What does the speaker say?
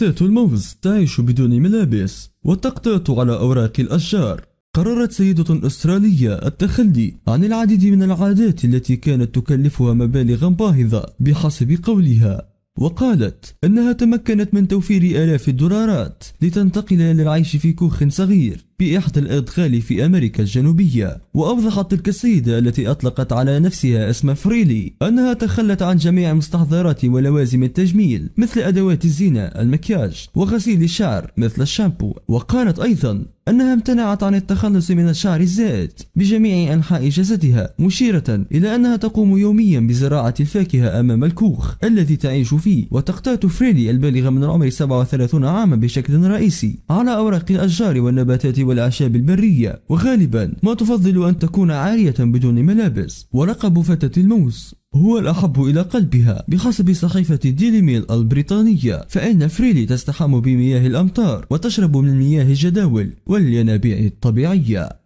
ذات الموز تعيش بدون ملابس وتقتات على أوراق الأشجار قررت سيدة أسترالية التخلي عن العديد من العادات التي كانت تكلفها مبالغ باهظة بحسب قولها وقالت أنها تمكنت من توفير آلاف الدولارات لتنتقل للعيش في كوخ صغير بإحدى الأدغال في أمريكا الجنوبية وأوضحت تلك السيدة التي أطلقت على نفسها اسم فريلي أنها تخلت عن جميع مستحضرات ولوازم التجميل مثل أدوات الزينة المكياج وغسيل الشعر مثل الشامبو وقالت أيضا أنها امتنعت عن التخلص من الشعر الزائد بجميع أنحاء جسدها مشيرة إلى أنها تقوم يوميا بزراعة الفاكهة أمام الكوخ الذي تعيش فيه وتقتات فريلي البالغة من العمر 37 عاما بشكل رئيسي على أوراق الأشجار والنباتات والأعشاب البرية وغالبا ما تفضل أن تكون عارية بدون ملابس ورقب فتاة الموز هو الأحب إلى قلبها بحسب صحيفة ديلي ميل البريطانية فإن فريلي تستحم بمياه الأمطار وتشرب من مياه الجداول والينابيع الطبيعية